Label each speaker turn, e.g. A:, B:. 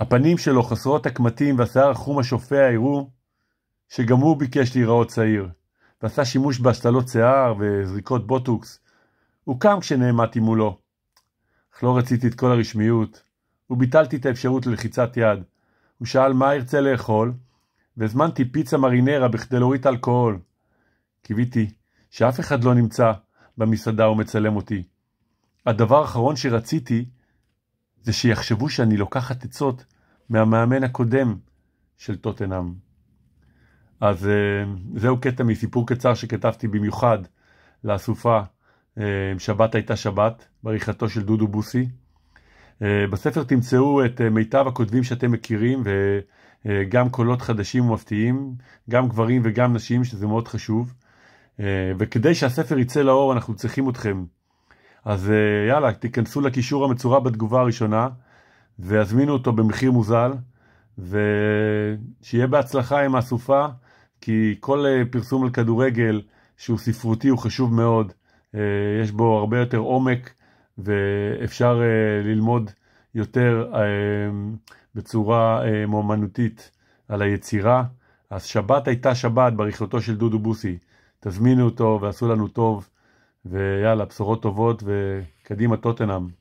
A: הפנים שלו חסרות הקמטים והשיער החום השופע הראו שגם הוא ביקש להיראות צעיר, ועשה שימוש בהשתלות שיער וזריקות בוטוקס. הוא קם כשנעמדתי מולו. אך לא רציתי את כל הרשמיות, וביטלתי את האפשרות ללחיצת יד. הוא שאל מה ארצה לאכול, והזמנתי פיצה מרינרה בכדי להוריד אלכוהול. קיוויתי שאף אחד לא נמצא במסעדה ומצלם אותי. הדבר האחרון שרציתי זה שיחשבו שאני לוקחת עצות מהמאמן הקודם של טוטנאם. אז אה, זהו קטע מסיפור קצר שכתבתי במיוחד לאסופה אה, שבת הייתה שבת, בעריכתו של דודו בוסי. אה, בספר תמצאו את מיטב הכותבים שאתם מכירים וגם קולות חדשים ומפתיעים, גם גברים וגם נשים, שזה מאוד חשוב. וכדי שהספר יצא לאור אנחנו צריכים אתכם. אז יאללה, תיכנסו לקישור המצורף בתגובה הראשונה. ויזמינו אותו במחיר מוזל, ושיהיה בהצלחה עם הסופה, כי כל אה, פרסום על כדורגל שהוא ספרותי הוא חשוב מאוד, אה, יש בו הרבה יותר עומק ואפשר אה, ללמוד יותר בצורה מאומנותית על היצירה. אז שבת הייתה שבת בריחותו של דודו בוסי. תזמינו אותו ועשו לנו טוב, ויאללה, בשורות טובות וקדימה טוטנאם.